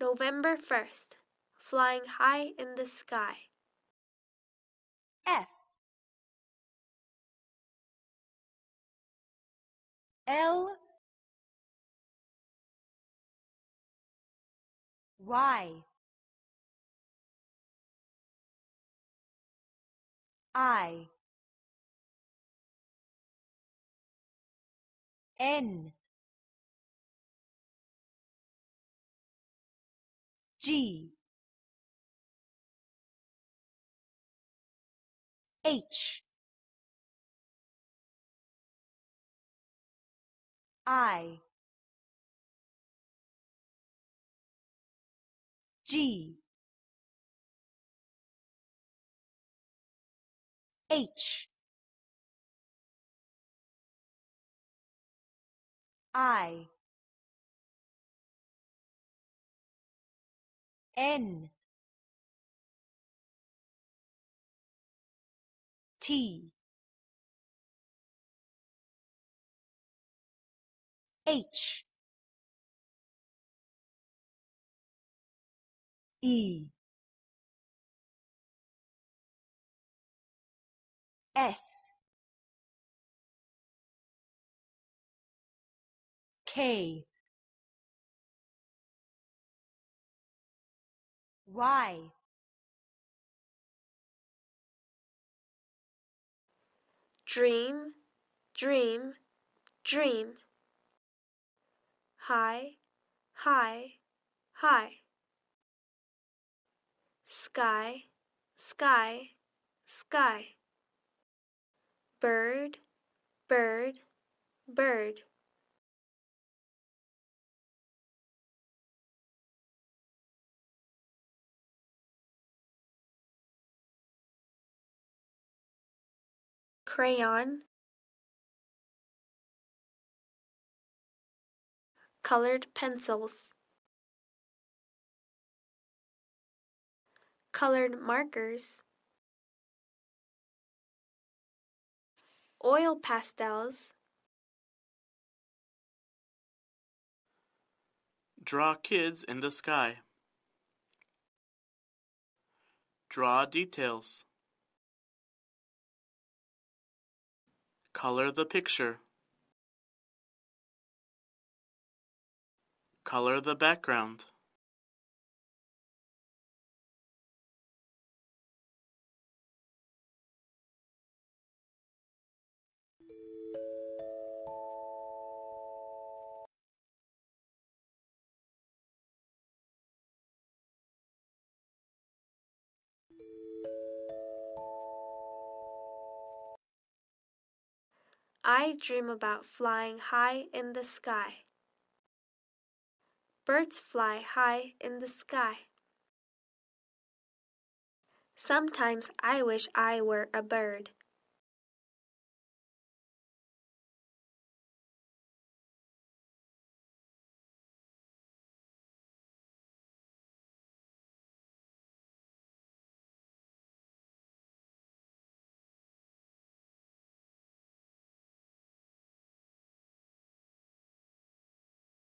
November 1st, flying high in the sky. F L Y I N G H I G H I N T H E S K Why? Dream, dream, dream. High, high, high. Sky, sky, sky. Bird, bird, bird. Crayon Colored pencils Colored markers Oil pastels Draw kids in the sky. Draw details. Color the picture. Color the background. I dream about flying high in the sky. Birds fly high in the sky. Sometimes I wish I were a bird.